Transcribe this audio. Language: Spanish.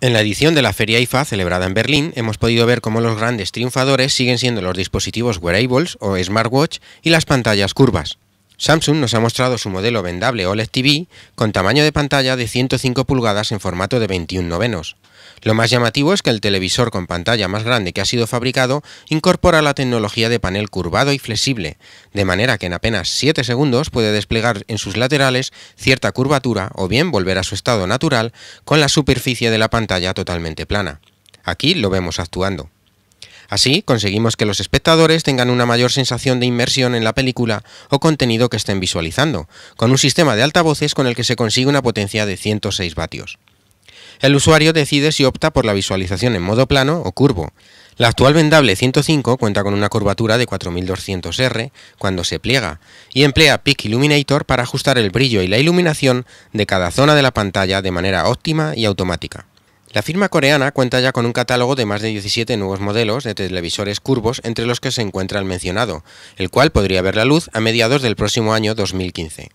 En la edición de la Feria IFA celebrada en Berlín hemos podido ver cómo los grandes triunfadores siguen siendo los dispositivos wearables o smartwatch y las pantallas curvas. Samsung nos ha mostrado su modelo vendable OLED TV con tamaño de pantalla de 105 pulgadas en formato de 21 novenos. Lo más llamativo es que el televisor con pantalla más grande que ha sido fabricado incorpora la tecnología de panel curvado y flexible, de manera que en apenas 7 segundos puede desplegar en sus laterales cierta curvatura o bien volver a su estado natural con la superficie de la pantalla totalmente plana. Aquí lo vemos actuando. Así conseguimos que los espectadores tengan una mayor sensación de inmersión en la película o contenido que estén visualizando, con un sistema de altavoces con el que se consigue una potencia de 106 vatios. El usuario decide si opta por la visualización en modo plano o curvo. La actual vendable 105 cuenta con una curvatura de 4200R cuando se pliega y emplea Peak Illuminator para ajustar el brillo y la iluminación de cada zona de la pantalla de manera óptima y automática. La firma coreana cuenta ya con un catálogo de más de 17 nuevos modelos de televisores curvos entre los que se encuentra el mencionado, el cual podría ver la luz a mediados del próximo año 2015.